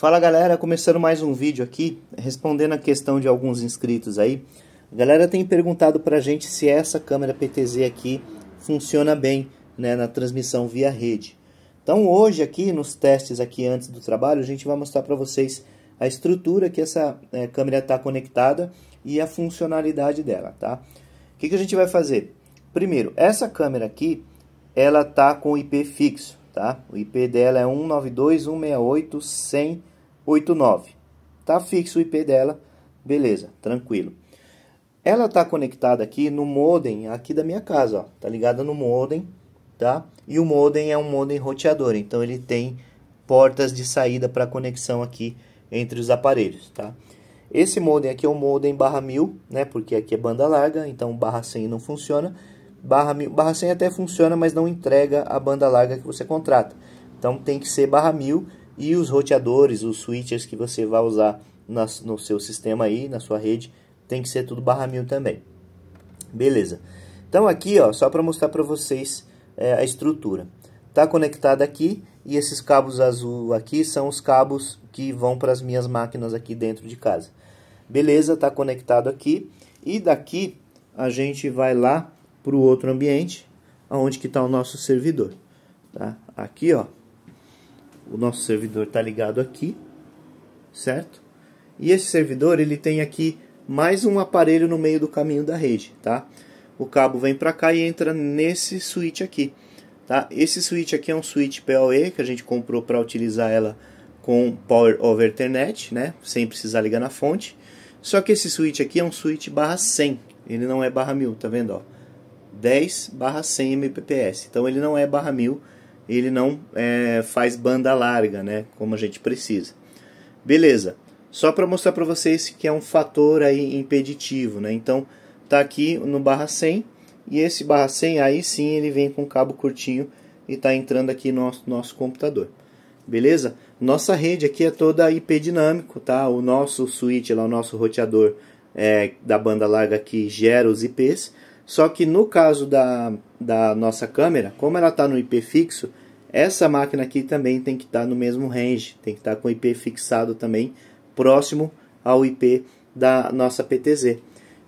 Fala galera, começando mais um vídeo aqui, respondendo a questão de alguns inscritos aí. A galera tem perguntado pra gente se essa câmera PTZ aqui funciona bem né, na transmissão via rede. Então hoje aqui, nos testes aqui antes do trabalho, a gente vai mostrar para vocês a estrutura que essa é, câmera está conectada e a funcionalidade dela, tá? O que, que a gente vai fazer? Primeiro, essa câmera aqui, ela está com IP fixo tá? O IP dela é 192.168.100.89. Tá fixo o IP dela, beleza, tranquilo. Ela tá conectada aqui no modem aqui da minha casa, ó. Tá ligada no modem, tá? E o modem é um modem roteador, então ele tem portas de saída para conexão aqui entre os aparelhos, tá? Esse modem aqui é o modem barra 1000, né? Porque aqui é banda larga, então barra 100 não funciona barra, mil, barra 100 até funciona, mas não entrega a banda larga que você contrata. Então tem que ser barra mil e os roteadores, os switchers que você vai usar nas, no seu sistema aí, na sua rede, tem que ser tudo barra mil também. Beleza. Então aqui, ó, só para mostrar para vocês é, a estrutura. Está conectada aqui e esses cabos azul aqui são os cabos que vão para as minhas máquinas aqui dentro de casa. Beleza, está conectado aqui. E daqui a gente vai lá para o outro ambiente, aonde que está o nosso servidor. Tá? Aqui, ó, o nosso servidor está ligado aqui, certo? E esse servidor ele tem aqui mais um aparelho no meio do caminho da rede, tá? O cabo vem para cá e entra nesse switch aqui, tá? Esse switch aqui é um switch PoE que a gente comprou para utilizar ela com Power over Ethernet, né? Sem precisar ligar na fonte. Só que esse switch aqui é um switch barra 100, ele não é barra 1000, tá vendo? Ó? 10 barra 100 Mbps. Então ele não é barra 1000, ele não é, faz banda larga, né? Como a gente precisa. Beleza. Só para mostrar para vocês que é um fator aí impeditivo, né? Então tá aqui no barra 100 e esse barra 100 aí sim ele vem com cabo curtinho e tá entrando aqui no nosso, nosso computador. Beleza? Nossa rede aqui é toda IP dinâmico, tá? O nosso switch lá, o nosso roteador é, da banda larga que gera os IPs só que no caso da, da nossa câmera, como ela está no IP fixo, essa máquina aqui também tem que estar tá no mesmo range, tem que estar tá com o IP fixado também, próximo ao IP da nossa PTZ.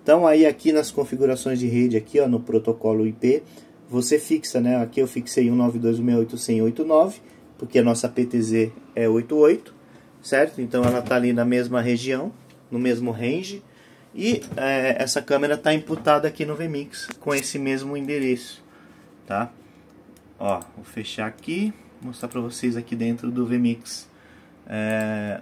Então aí aqui nas configurações de rede, aqui ó, no protocolo IP, você fixa, né? Aqui eu fixei 192.168.189, porque a nossa PTZ é 88, certo? Então ela está ali na mesma região, no mesmo range. E é, essa câmera está imputada aqui no vMix com esse mesmo endereço, tá? Ó, vou fechar aqui, mostrar para vocês aqui dentro do vMix é,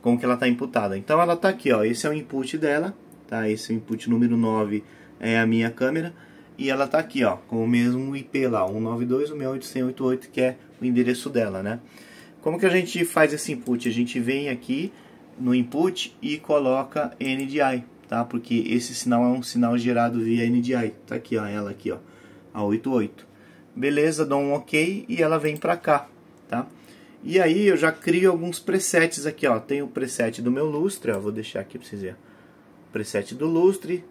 como que ela está imputada. Então ela está aqui, ó, esse é o input dela, tá? Esse é input número 9 é a minha câmera e ela está aqui, ó, com o mesmo IP lá, 192.168.88 que é o endereço dela, né? Como que a gente faz esse input? A gente vem aqui no input e coloca NDI, tá? Porque esse sinal é um sinal gerado via NDI. Tá aqui, ó, ela aqui, ó, a 88. Beleza, dou um OK e ela vem para cá, tá? E aí eu já crio alguns presets aqui, ó. Tem o preset do meu lustre, ó, vou deixar aqui para vocês verem. Preset do lustre,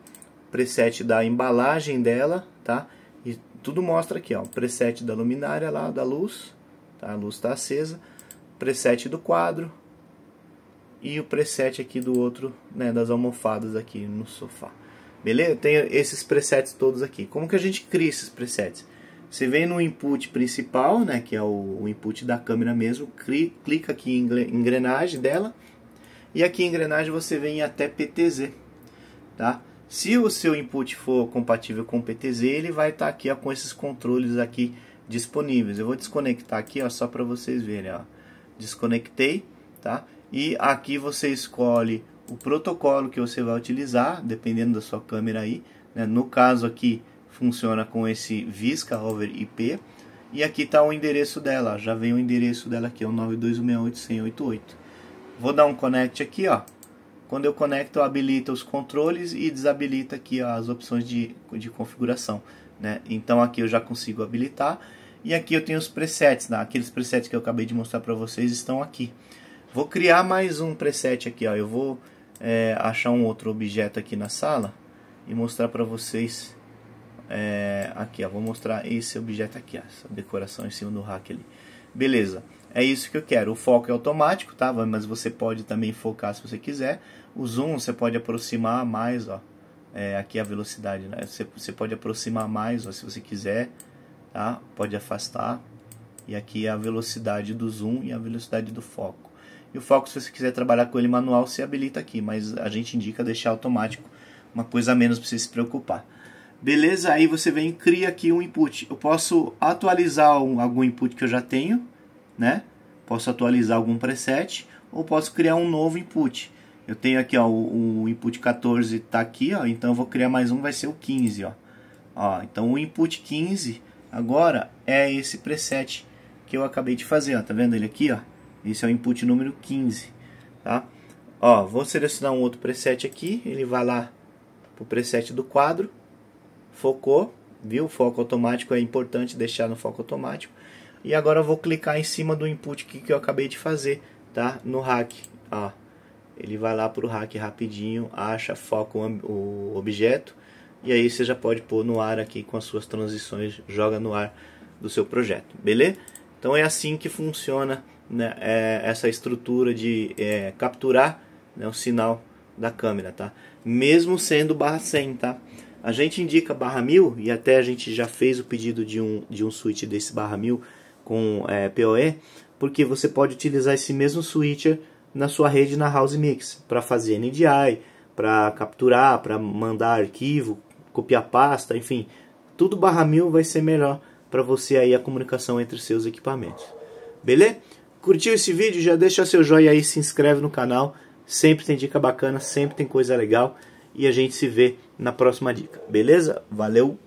preset da embalagem dela, tá? E tudo mostra aqui, ó, preset da luminária lá, da luz, tá? A luz está acesa. Preset do quadro, e o preset aqui do outro, né, das almofadas aqui no sofá. Beleza? Tem esses presets todos aqui. Como que a gente cria esses presets? Você vem no input principal, né, que é o, input da câmera mesmo, clica aqui em engrenagem dela, e aqui em engrenagem você vem até PTZ, tá? Se o seu input for compatível com PTZ, ele vai estar tá aqui ó, com esses controles aqui disponíveis. Eu vou desconectar aqui, ó, só para vocês verem, ó. Desconectei, tá? E aqui você escolhe o protocolo que você vai utilizar, dependendo da sua câmera aí. Né? No caso aqui, funciona com esse Visca Over IP. E aqui está o endereço dela, já vem o endereço dela aqui, é o 921681088. Vou dar um connect aqui, ó. Quando eu conecto, eu habilito os controles e desabilita aqui ó, as opções de, de configuração. Né? Então aqui eu já consigo habilitar. E aqui eu tenho os presets, né? aqueles presets que eu acabei de mostrar para vocês estão aqui. Vou criar mais um preset aqui, ó. Eu vou é, achar um outro objeto aqui na sala e mostrar para vocês é, aqui, ó. Vou mostrar esse objeto aqui, ó, essa decoração em cima do rack ali. Beleza. É isso que eu quero. O foco é automático, tá? Mas você pode também focar se você quiser. O zoom você pode aproximar mais, ó. É, aqui a velocidade, né? Você, você pode aproximar mais, ó, se você quiser, tá? Pode afastar. E aqui é a velocidade do zoom e a velocidade do foco. E o foco, se você quiser trabalhar com ele manual, se habilita aqui, mas a gente indica deixar automático, uma coisa a menos para você se preocupar. Beleza? Aí você vem e cria aqui um input. Eu posso atualizar algum input que eu já tenho, né? Posso atualizar algum preset ou posso criar um novo input. Eu tenho aqui ó, o, o input 14 está aqui, ó, então eu vou criar mais um, vai ser o 15. Ó. Ó, então o input 15 agora é esse preset que eu acabei de fazer. Ó, tá vendo ele aqui? Ó? Isso é o input número 15, tá? Ó, vou selecionar um outro preset aqui, ele vai lá pro preset do quadro, focou, viu? foco automático é importante deixar no foco automático. E agora eu vou clicar em cima do input que, que eu acabei de fazer, tá? No hack, ó. Ele vai lá pro hack rapidinho, acha, foca o objeto e aí você já pode pôr no ar aqui com as suas transições, joga no ar do seu projeto, beleza? Então é assim que funciona né, é, essa estrutura de é, capturar né, o sinal da câmera, tá? Mesmo sendo barra 100, tá? A gente indica barra 1000 e até a gente já fez o pedido de um, de um switch desse barra 1000 com é, PoE, porque você pode utilizar esse mesmo switcher na sua rede na House Mix para fazer NDI, para capturar, para mandar arquivo, copiar pasta, enfim, tudo barra 1000 vai ser melhor para você aí a comunicação entre seus equipamentos. Beleza? Curtiu esse vídeo? Já deixa seu joinha aí, se inscreve no canal. Sempre tem dica bacana, sempre tem coisa legal. E a gente se vê na próxima dica, beleza? Valeu!